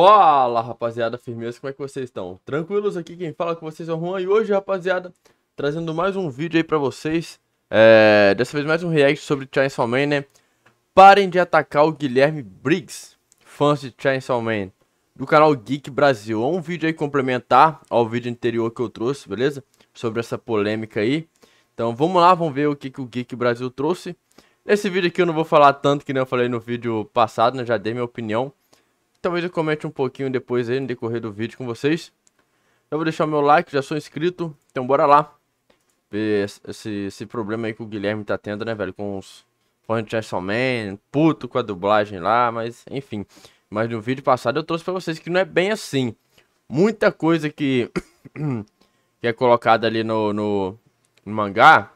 Fala rapaziada, firmeza, como é que vocês estão? Tranquilos aqui, quem fala com vocês é o Juan E hoje rapaziada, trazendo mais um vídeo aí pra vocês é... Dessa vez mais um react sobre Chainsaw Man, né? Parem de atacar o Guilherme Briggs, fãs de Chainsaw Man Do canal Geek Brasil, é um vídeo aí complementar ao vídeo anterior que eu trouxe, beleza? Sobre essa polêmica aí Então vamos lá, vamos ver o que, que o Geek Brasil trouxe Nesse vídeo aqui eu não vou falar tanto que nem eu falei no vídeo passado, né? Já dei minha opinião Talvez eu comente um pouquinho depois aí no decorrer do vídeo com vocês. Eu vou deixar meu like, já sou inscrito, então bora lá. Ver esse, esse problema aí que o Guilherme tá tendo, né, velho? Com os Point Man, puto com a dublagem lá, mas enfim. Mas no vídeo passado eu trouxe pra vocês que não é bem assim. Muita coisa que, que é colocada ali no, no, no mangá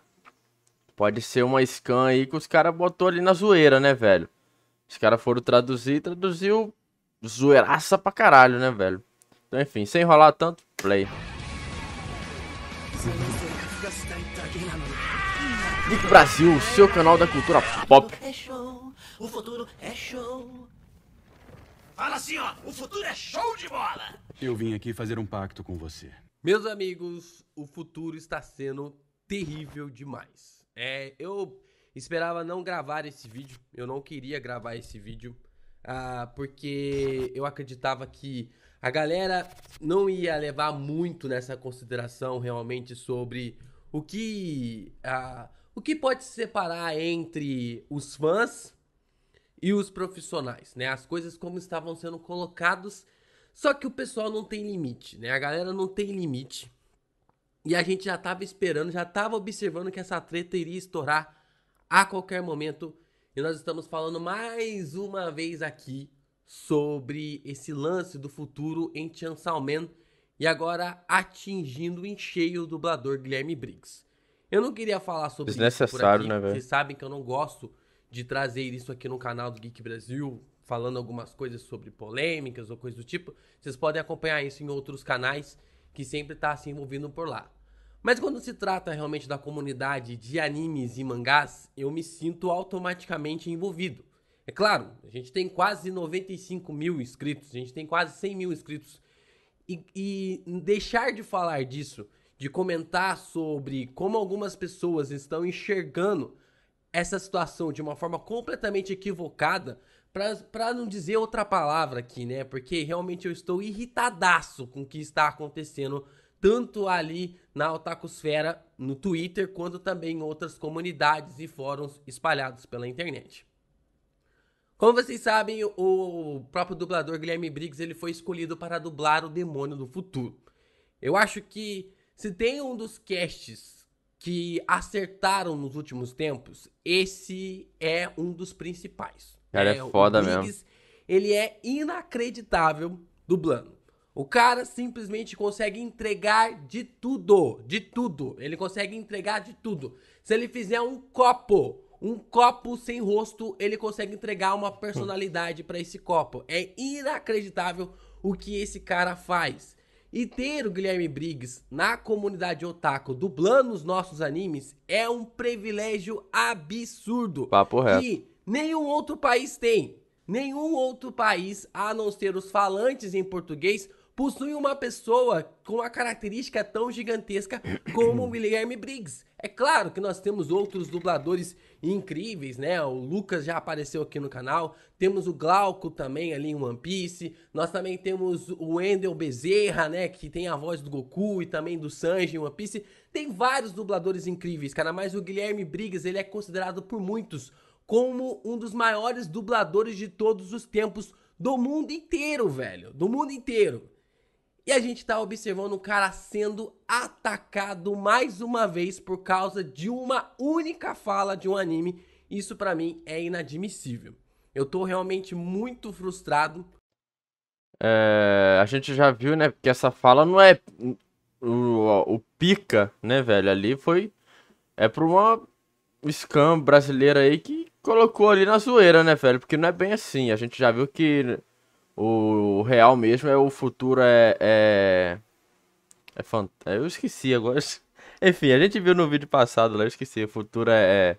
pode ser uma scan aí que os caras botou ali na zoeira, né, velho? Os caras foram traduzir, traduziu zoeiraça pra caralho, né, velho? Então, enfim, sem enrolar tanto, play. Nick Brasil, seu canal da cultura pop. É o futuro é show. Fala assim, ó, o futuro é show de bola. Eu vim aqui fazer um pacto com você. Meus amigos, o futuro está sendo terrível demais. É, eu esperava não gravar esse vídeo, eu não queria gravar esse vídeo ah, porque eu acreditava que a galera não ia levar muito nessa consideração realmente sobre o que ah, o que pode separar entre os fãs e os profissionais, né? As coisas como estavam sendo colocados, só que o pessoal não tem limite, né? A galera não tem limite. E a gente já estava esperando, já estava observando que essa treta iria estourar a qualquer momento e nós estamos falando mais uma vez aqui sobre esse lance do futuro em Chainsaw Man e agora atingindo em cheio o dublador Guilherme Briggs. Eu não queria falar sobre isso por aqui, né, vocês sabem que eu não gosto de trazer isso aqui no canal do Geek Brasil, falando algumas coisas sobre polêmicas ou coisas do tipo. Vocês podem acompanhar isso em outros canais que sempre está se envolvendo por lá. Mas quando se trata realmente da comunidade de animes e mangás, eu me sinto automaticamente envolvido. É claro, a gente tem quase 95 mil inscritos, a gente tem quase 100 mil inscritos. E, e deixar de falar disso, de comentar sobre como algumas pessoas estão enxergando essa situação de uma forma completamente equivocada, para não dizer outra palavra aqui, né? Porque realmente eu estou irritadaço com o que está acontecendo tanto ali na Otakusfera, no Twitter, quanto também em outras comunidades e fóruns espalhados pela internet. Como vocês sabem, o próprio dublador Guilherme Briggs ele foi escolhido para dublar o Demônio do Futuro. Eu acho que se tem um dos casts que acertaram nos últimos tempos, esse é um dos principais. Cara, é, é foda Briggs, mesmo. Ele é inacreditável dublando. O cara simplesmente consegue entregar de tudo, de tudo. Ele consegue entregar de tudo. Se ele fizer um copo, um copo sem rosto, ele consegue entregar uma personalidade para esse copo. É inacreditável o que esse cara faz. E ter o Guilherme Briggs na comunidade otaku dublando os nossos animes é um privilégio absurdo. Papo reto. Que nenhum outro país tem. Nenhum outro país, a não ser os falantes em português, possui uma pessoa com uma característica tão gigantesca como o Guilherme Briggs. É claro que nós temos outros dubladores incríveis, né? O Lucas já apareceu aqui no canal, temos o Glauco também ali em One Piece, nós também temos o Wendel Bezerra, né? Que tem a voz do Goku e também do Sanji em One Piece. Tem vários dubladores incríveis, cara, mas o Guilherme Briggs ele é considerado por muitos como um dos maiores dubladores de todos os tempos do mundo inteiro, velho. Do mundo inteiro. E a gente tá observando o cara sendo atacado mais uma vez por causa de uma única fala de um anime. Isso para mim é inadmissível. Eu tô realmente muito frustrado. É, a gente já viu, né, que essa fala não é o, o pica, né, velho? Ali foi é pra uma scam brasileira aí que colocou ali na zoeira, né, velho? Porque não é bem assim. A gente já viu que o real mesmo é o futuro é. É. é fant... É, eu esqueci agora. Enfim, a gente viu no vídeo passado lá, eu esqueci. O futuro é, é.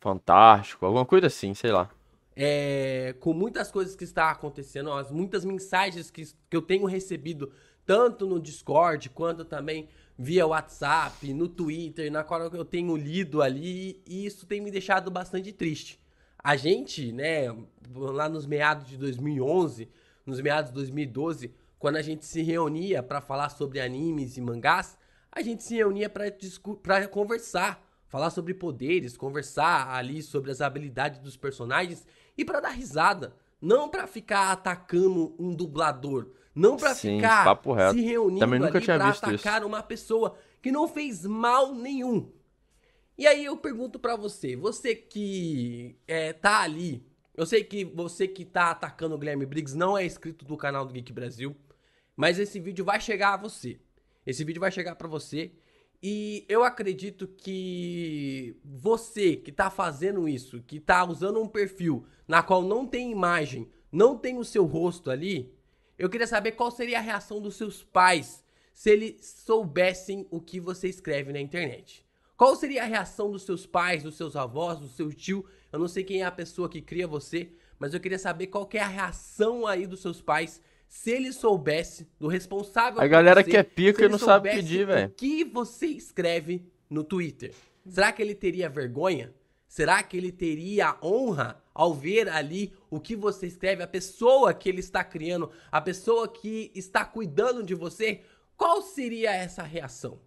Fantástico, alguma coisa assim, sei lá. É, com muitas coisas que está acontecendo, as muitas mensagens que, que eu tenho recebido, tanto no Discord quanto também via WhatsApp, no Twitter, na qual eu tenho lido ali, e isso tem me deixado bastante triste. A gente, né, lá nos meados de 2011, nos meados de 2012, quando a gente se reunia para falar sobre animes e mangás, a gente se reunia para conversar, falar sobre poderes, conversar ali sobre as habilidades dos personagens e para dar risada, não para ficar atacando um dublador, não para ficar se reunindo Também nunca pra atacar isso. uma pessoa que não fez mal nenhum. E aí eu pergunto para você, você que é, tá ali, eu sei que você que tá atacando o Guilherme Briggs não é inscrito do canal do Geek Brasil, mas esse vídeo vai chegar a você. Esse vídeo vai chegar para você e eu acredito que você que tá fazendo isso, que tá usando um perfil na qual não tem imagem, não tem o seu rosto ali, eu queria saber qual seria a reação dos seus pais se eles soubessem o que você escreve na internet. Qual seria a reação dos seus pais, dos seus avós, do seu tio? Eu não sei quem é a pessoa que cria você, mas eu queria saber qual que é a reação aí dos seus pais se ele soubesse do responsável. A galera você, que é pica e não sabe pedir, velho. O que você escreve no Twitter? Será que ele teria vergonha? Será que ele teria honra ao ver ali o que você escreve, a pessoa que ele está criando, a pessoa que está cuidando de você? Qual seria essa reação?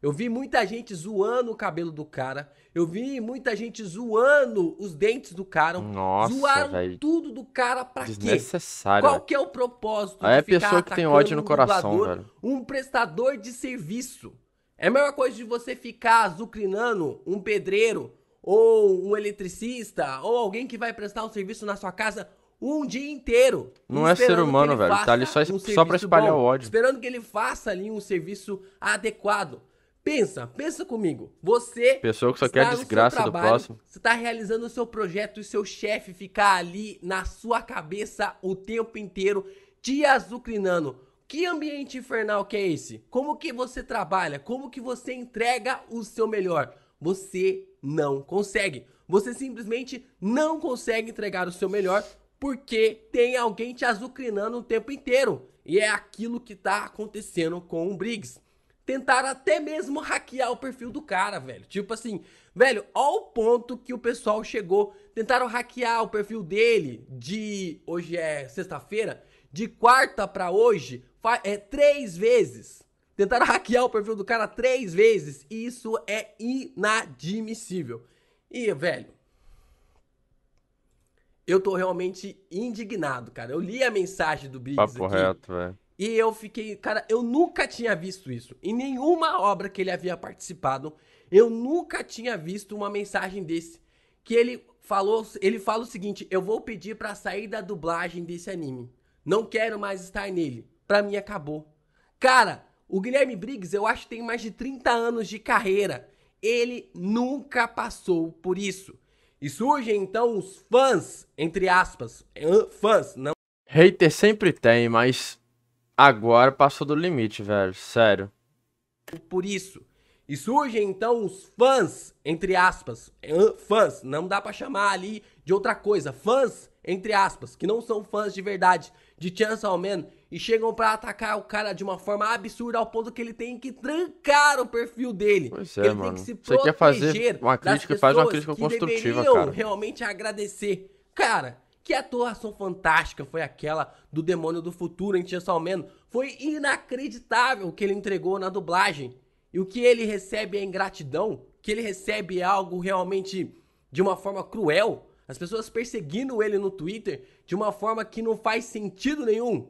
Eu vi muita gente zoando o cabelo do cara. Eu vi muita gente zoando os dentes do cara. Nossa, zoaram véio. tudo do cara pra quê? Desnecessário. Qual que é o propósito Aí é pessoa que tem ódio no um coração, velho. Um prestador de serviço. É a mesma coisa de você ficar azucrinando um pedreiro ou um eletricista ou alguém que vai prestar um serviço na sua casa um dia inteiro. Não é ser humano, velho. Tá ali só, um só pra espalhar bom, o ódio. Esperando que ele faça ali um serviço adequado. Pensa, pensa comigo. Você. Pessoa que só quer a desgraça trabalho, do próximo. Você está realizando o seu projeto e seu chefe ficar ali na sua cabeça o tempo inteiro te azucrinando. Que ambiente infernal que é esse? Como que você trabalha? Como que você entrega o seu melhor? Você não consegue. Você simplesmente não consegue entregar o seu melhor porque tem alguém te azucrinando o tempo inteiro. E é aquilo que está acontecendo com o Briggs. Tentaram até mesmo hackear o perfil do cara, velho. Tipo assim, velho, ao ponto que o pessoal chegou. Tentaram hackear o perfil dele de. Hoje é sexta-feira. De quarta para hoje, é três vezes. Tentaram hackear o perfil do cara três vezes. E isso é inadmissível. E, velho. Eu tô realmente indignado, cara. Eu li a mensagem do Briggs. Papo aqui, reto, velho. E eu fiquei, cara, eu nunca tinha visto isso. Em nenhuma obra que ele havia participado, eu nunca tinha visto uma mensagem desse. Que ele falou, ele fala o seguinte: eu vou pedir para sair da dublagem desse anime. Não quero mais estar nele. Pra mim acabou. Cara, o Guilherme Briggs, eu acho que tem mais de 30 anos de carreira. Ele nunca passou por isso. E surgem então os fãs, entre aspas, fãs, não. Hater sempre tem, mas Agora passou do limite, velho. Sério. Por isso. E surgem então os fãs, entre aspas, eh, fãs, não dá para chamar ali de outra coisa, fãs, entre aspas, que não são fãs de verdade de Chance Man e chegam para atacar o cara de uma forma absurda ao ponto que ele tem que trancar o perfil dele. Pois é, ele mano. tem que se proteger. Você quer fazer uma crítica, faz uma crítica construtiva, cara. realmente agradecer. Cara, que atuação fantástica foi aquela do Demônio do Futuro em Chainsaw Man. Foi inacreditável o que ele entregou na dublagem. E o que ele recebe é ingratidão, que ele recebe é algo realmente de uma forma cruel. As pessoas perseguindo ele no Twitter de uma forma que não faz sentido nenhum.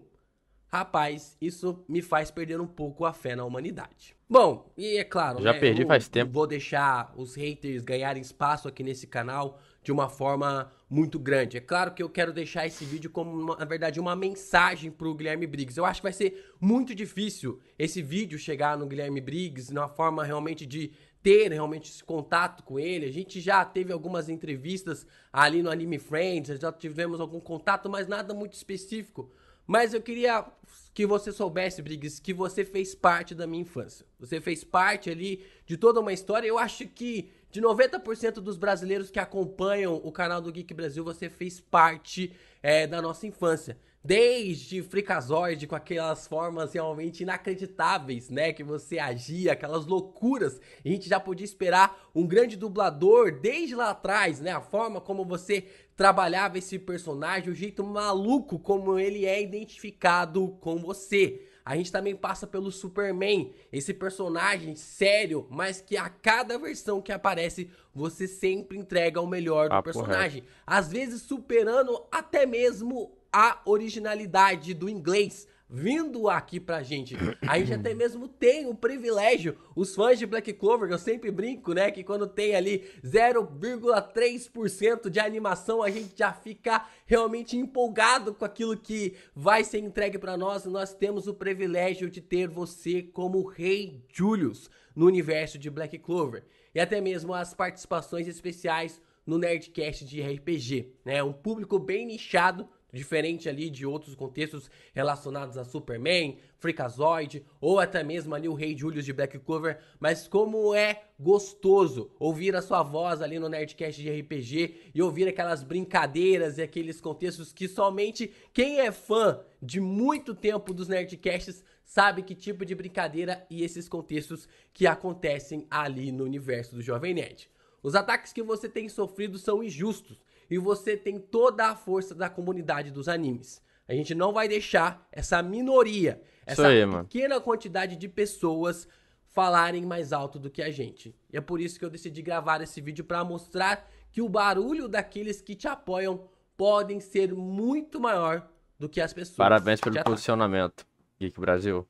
Rapaz, isso me faz perder um pouco a fé na humanidade. Bom, e é claro, já né, perdi eu, faz tempo. Vou deixar os haters ganharem espaço aqui nesse canal de uma forma muito grande. É claro que eu quero deixar esse vídeo como, uma, na verdade, uma mensagem para o Guilherme Briggs. Eu acho que vai ser muito difícil esse vídeo chegar no Guilherme Briggs, numa forma realmente de ter né, realmente esse contato com ele. A gente já teve algumas entrevistas ali no Anime Friends, já tivemos algum contato, mas nada muito específico. Mas eu queria que você soubesse, Briggs, que você fez parte da minha infância. Você fez parte ali de toda uma história. Eu acho que de 90% dos brasileiros que acompanham o canal do Geek Brasil, você fez parte é, da nossa infância. Desde Frikazoid, com aquelas formas realmente inacreditáveis, né? Que você agia, aquelas loucuras. A gente já podia esperar um grande dublador desde lá atrás, né? A forma como você trabalhava esse personagem, o jeito maluco como ele é identificado com você a gente também passa pelo Superman, esse personagem sério, mas que a cada versão que aparece, você sempre entrega o melhor do ah, personagem. Porra. Às vezes superando até mesmo a originalidade do inglês vindo aqui pra gente. A gente até mesmo tem o privilégio, os fãs de Black Clover, eu sempre brinco, né, que quando tem ali 0,3% de animação, a gente já fica realmente empolgado com aquilo que vai ser entregue para nós. Nós temos o privilégio de ter você como Rei Julius no universo de Black Clover. E até mesmo as participações especiais no Nerdcast de RPG, né? Um público bem nichado Diferente ali de outros contextos relacionados a Superman, Freakazoid ou até mesmo ali o Rei Julius de Black Cover, mas como é gostoso ouvir a sua voz ali no Nerdcast de RPG e ouvir aquelas brincadeiras e aqueles contextos que somente quem é fã de muito tempo dos Nerdcasts sabe que tipo de brincadeira e esses contextos que acontecem ali no universo do Jovem Nerd. Os ataques que você tem sofrido são injustos e você tem toda a força da comunidade dos animes. A gente não vai deixar essa minoria, essa aí, pequena mano. quantidade de pessoas falarem mais alto do que a gente. E é por isso que eu decidi gravar esse vídeo para mostrar que o barulho daqueles que te apoiam podem ser muito maior do que as pessoas. Parabéns pelo tá. posicionamento, Geek Brasil.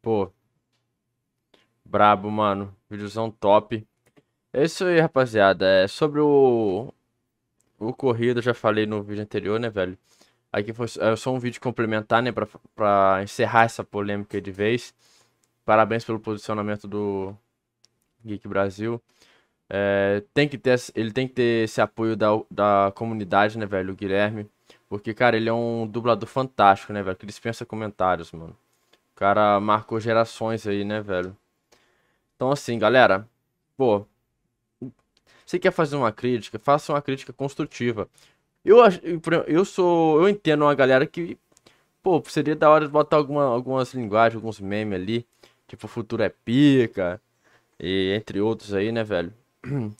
Pô, brabo, mano. Vídeozão top. É isso aí, rapaziada. É sobre o o corrido eu já falei no vídeo anterior, né, velho? Aqui foi é só um vídeo complementar, né, pra, pra encerrar essa polêmica de vez. Parabéns pelo posicionamento do Geek Brasil. É, tem que ter, ele tem que ter esse apoio da, da comunidade, né, velho? O Guilherme. Porque, cara, ele é um dublador fantástico, né, velho? Que dispensa comentários, mano. O cara marcou gerações aí, né, velho? Então, assim, galera, pô, se quer fazer uma crítica, faça uma crítica construtiva. Eu, eu sou. Eu entendo uma galera que. Pô, seria da hora de botar alguma, algumas linguagens, alguns memes ali. Tipo, futuro é pica. E entre outros aí, né, velho?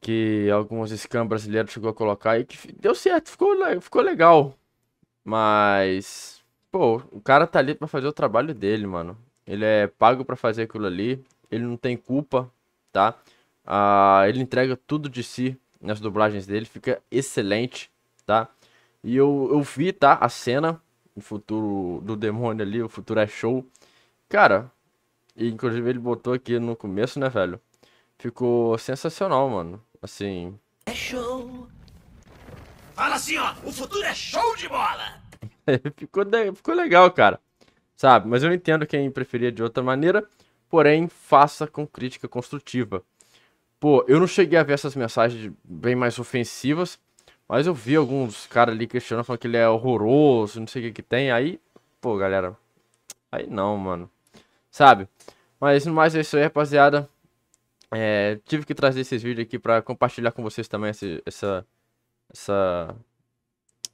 Que alguns scams brasileiros chegou a colocar e que deu certo, ficou, ficou legal. Mas. Pô, o cara tá ali pra fazer o trabalho dele, mano. Ele é pago para fazer aquilo ali. Ele não tem culpa, tá? Uh, ele entrega tudo de si nas dublagens dele, fica excelente, tá? E eu, eu vi, tá, a cena, o futuro do demônio ali, o futuro é show. Cara, e inclusive ele botou aqui no começo, né, velho? Ficou sensacional, mano. Assim. É show! Fala assim, ó, o futuro é show de bola! ficou, de... ficou legal, cara. Sabe? Mas eu entendo quem preferia de outra maneira, porém, faça com crítica construtiva. Pô, eu não cheguei a ver essas mensagens bem mais ofensivas, mas eu vi alguns caras ali questionando, falando que ele é horroroso, não sei o que que tem. Aí, pô, galera, aí não, mano. Sabe? Mas no mais é isso aí, rapaziada. É, tive que trazer esses vídeos aqui para compartilhar com vocês também esse, essa, essa,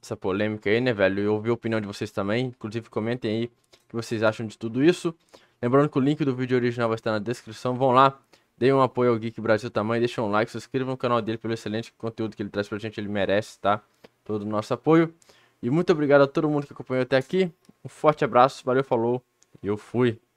essa polêmica aí, né, velho? E ouvir a opinião de vocês também. Inclusive, comentem aí o que vocês acham de tudo isso. Lembrando que o link do vídeo original vai estar na descrição. Vão lá, Deem um apoio ao Geek Brasil Tamanho, deixem um like, se inscrevam no canal dele pelo excelente conteúdo que ele traz pra gente, ele merece, tá? Todo o nosso apoio. E muito obrigado a todo mundo que acompanhou até aqui. Um forte abraço, valeu, falou, eu fui.